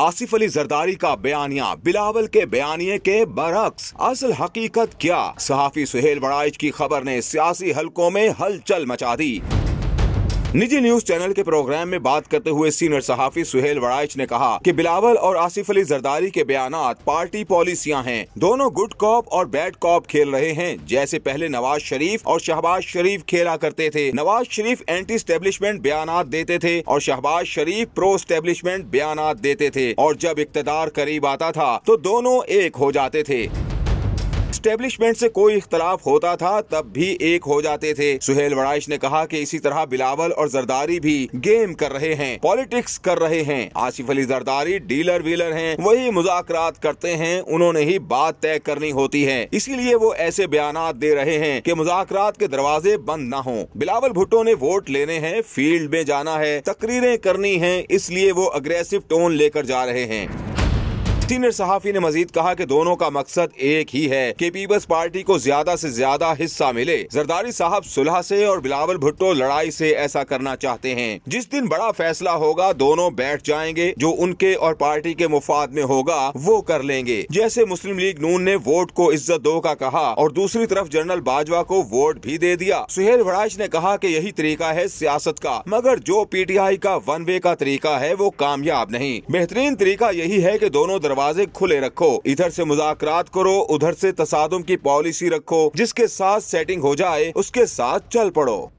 आसिफ अली जरदारी का बयानिया बिलावल के बयानिए के बरक्स असल हकीकत क्या सहाफी सुहेल बड़ाइज की खबर ने सियासी हलकों में हलचल मचा दी निजी न्यूज चैनल के प्रोग्राम में बात करते हुए सीनियर सहाफी सुहेल वड़ाइच ने कहा कि बिलावल और आसिफ अली जरदारी के बयान पार्टी पॉलिसियां हैं दोनों गुड कॉप और बैड कॉप खेल रहे हैं जैसे पहले नवाज शरीफ और शहबाज शरीफ खेला करते थे नवाज शरीफ एंटी स्टेब्लिशमेंट बयान देते थे और शहबाज शरीफ प्रो स्टेब्लिशमेंट बयान देते थे और जब इकतदार करीब आता था तो दोनों एक हो जाते थे स्टेब्लिशमेंट से कोई इख्तलाफ होता था तब भी एक हो जाते थे सुहेल वड़ाइश ने कहा कि इसी तरह बिलावल और जरदारी भी गेम कर रहे हैं पॉलिटिक्स कर रहे हैं आसिफ अली जरदारी डीलर वीलर हैं वही मुजाकर करते हैं उन्होंने ही बात तय करनी होती है इसीलिए वो ऐसे बयान दे रहे हैं की मुजाकर के दरवाजे बंद न हो बिलावल भुट्टो ने वोट लेने हैं फील्ड में जाना है तकरीरें करनी है इसलिए वो अग्रेसिव टोन लेकर जा रहे हैं सीनियर सहाफ़ी ने मजीद कहा की दोनों का मकसद एक ही है की पीपल्स पार्टी को ज्यादा ऐसी ज्यादा हिस्सा मिले जरदारी साहब सुलह ऐसी और बिलावल भुट्टो लड़ाई ऐसी ऐसा करना चाहते है जिस दिन बड़ा फैसला होगा दोनों बैठ जाएंगे जो उनके और पार्टी के मुफाद में होगा वो कर लेंगे जैसे मुस्लिम लीग नून ने वोट को इज्जत दो का कहा और दूसरी तरफ जनरल बाजवा को वोट भी दे दिया सुहेल वड़ाइश ने कहा कि यही तरीका है सियासत का मगर जो पीटीआई का वन वे का तरीका है वो कामयाब नहीं बेहतरीन तरीका यही है कि दोनों दरवाजे खुले रखो इधर से मुजाकरात करो उधर से तसादम की पॉलिसी रखो जिसके साथ सेटिंग हो जाए उसके साथ चल पड़ो